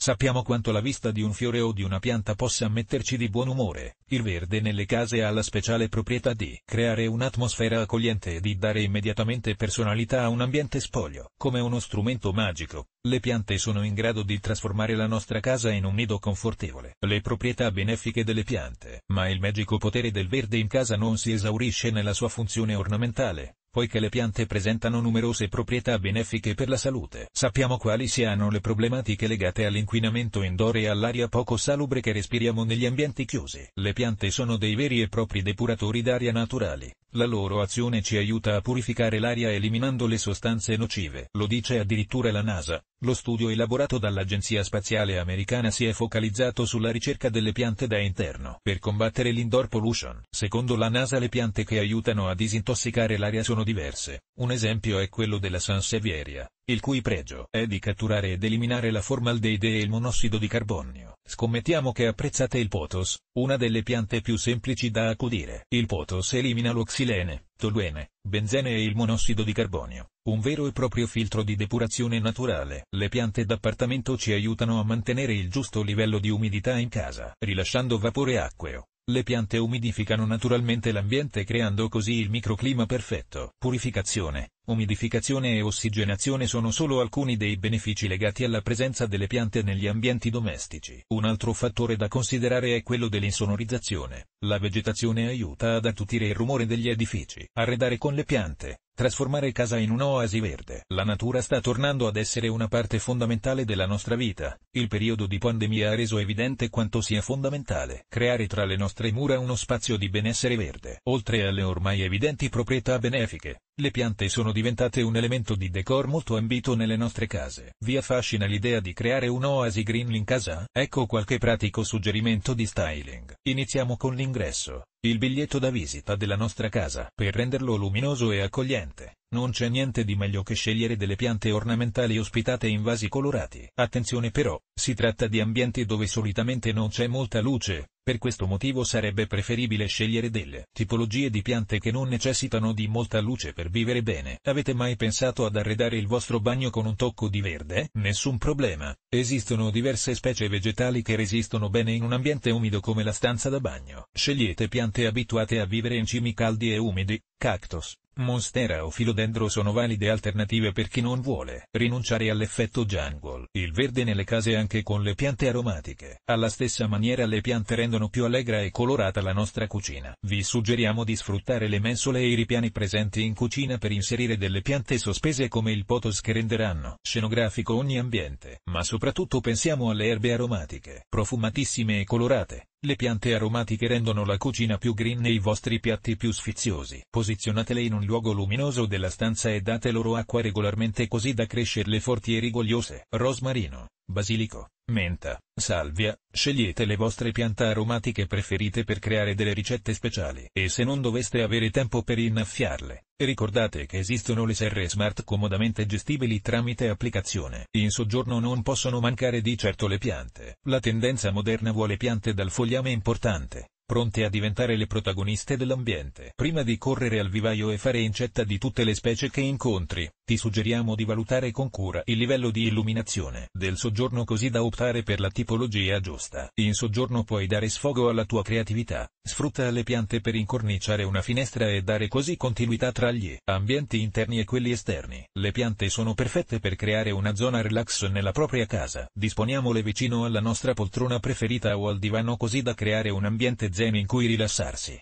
Sappiamo quanto la vista di un fiore o di una pianta possa metterci di buon umore, il verde nelle case ha la speciale proprietà di creare un'atmosfera accogliente e di dare immediatamente personalità a un ambiente spoglio. Come uno strumento magico, le piante sono in grado di trasformare la nostra casa in un nido confortevole. Le proprietà benefiche delle piante, ma il magico potere del verde in casa non si esaurisce nella sua funzione ornamentale, poiché le piante presentano numerose proprietà benefiche per la salute. Sappiamo quali siano le problematiche legate all'inquinamento indoor e all'aria poco salubre che respiriamo negli ambienti chiusi. Le piante sono dei veri e propri depuratori d'aria naturali. La loro azione ci aiuta a purificare l'aria eliminando le sostanze nocive. Lo dice addirittura la NASA. Lo studio elaborato dall'Agenzia Spaziale Americana si è focalizzato sulla ricerca delle piante da interno per combattere l'indoor pollution. Secondo la NASA le piante che aiutano a disintossicare l'aria sono diverse. Un esempio è quello della Sansevieria, il cui pregio è di catturare ed eliminare la formaldeide e il monossido di carbonio. Scommettiamo che apprezzate il potos, una delle piante più semplici da accudire. Il potos elimina lo xilene, toluene, benzene e il monossido di carbonio, un vero e proprio filtro di depurazione naturale. Le piante d'appartamento ci aiutano a mantenere il giusto livello di umidità in casa, rilasciando vapore acqueo. Le piante umidificano naturalmente l'ambiente creando così il microclima perfetto. Purificazione, umidificazione e ossigenazione sono solo alcuni dei benefici legati alla presenza delle piante negli ambienti domestici. Un altro fattore da considerare è quello dell'insonorizzazione. La vegetazione aiuta ad attutire il rumore degli edifici. Arredare con le piante, Trasformare casa in un'oasi verde. La natura sta tornando ad essere una parte fondamentale della nostra vita. Il periodo di pandemia ha reso evidente quanto sia fondamentale creare tra le nostre mura uno spazio di benessere verde, oltre alle ormai evidenti proprietà benefiche. Le piante sono diventate un elemento di decor molto ambito nelle nostre case. Vi affascina l'idea di creare un'oasi green in casa? Ecco qualche pratico suggerimento di styling. Iniziamo con l'ingresso, il biglietto da visita della nostra casa. Per renderlo luminoso e accogliente, non c'è niente di meglio che scegliere delle piante ornamentali ospitate in vasi colorati. Attenzione però, si tratta di ambienti dove solitamente non c'è molta luce, per questo motivo sarebbe preferibile scegliere delle tipologie di piante che non necessitano di molta luce per vivere bene. Avete mai pensato ad arredare il vostro bagno con un tocco di verde? Nessun problema, esistono diverse specie vegetali che resistono bene in un ambiente umido come la stanza da bagno. Scegliete piante abituate a vivere in cimi caldi e umidi, cactus, Monstera o Filodendro sono valide alternative per chi non vuole rinunciare all'effetto jungle. Il verde nelle case anche con le piante aromatiche. Alla stessa maniera le piante rendono più allegra e colorata la nostra cucina. Vi suggeriamo di sfruttare le mensole e i ripiani presenti in cucina per inserire delle piante sospese come il potos che renderanno scenografico ogni ambiente. Ma soprattutto pensiamo alle erbe aromatiche, profumatissime e colorate le piante aromatiche rendono la cucina più green e i vostri piatti più sfiziosi. Posizionatele in un luogo luminoso della stanza e date loro acqua regolarmente così da crescerle forti e rigogliose. Rosmarino, basilico, menta, salvia, scegliete le vostre piante aromatiche preferite per creare delle ricette speciali. E se non doveste avere tempo per innaffiarle, ricordate che esistono le serre smart comodamente gestibili tramite applicazione. In soggiorno non possono mancare di certo le piante. La tendenza moderna vuole piante dal fogliame importante, pronte a diventare le protagoniste dell'ambiente. Prima di correre al vivaio e fare incetta di tutte le specie che incontri, ti suggeriamo di valutare con cura il livello di illuminazione del soggiorno così da optare per la tipologia giusta. In soggiorno puoi dare sfogo alla tua creatività, sfrutta le piante per incorniciare una finestra e dare così continuità tra gli ambienti interni e quelli esterni. Le piante sono perfette per creare una zona relax nella propria casa. Disponiamole vicino alla nostra poltrona preferita o al divano così da creare un ambiente zen in cui rilassarsi.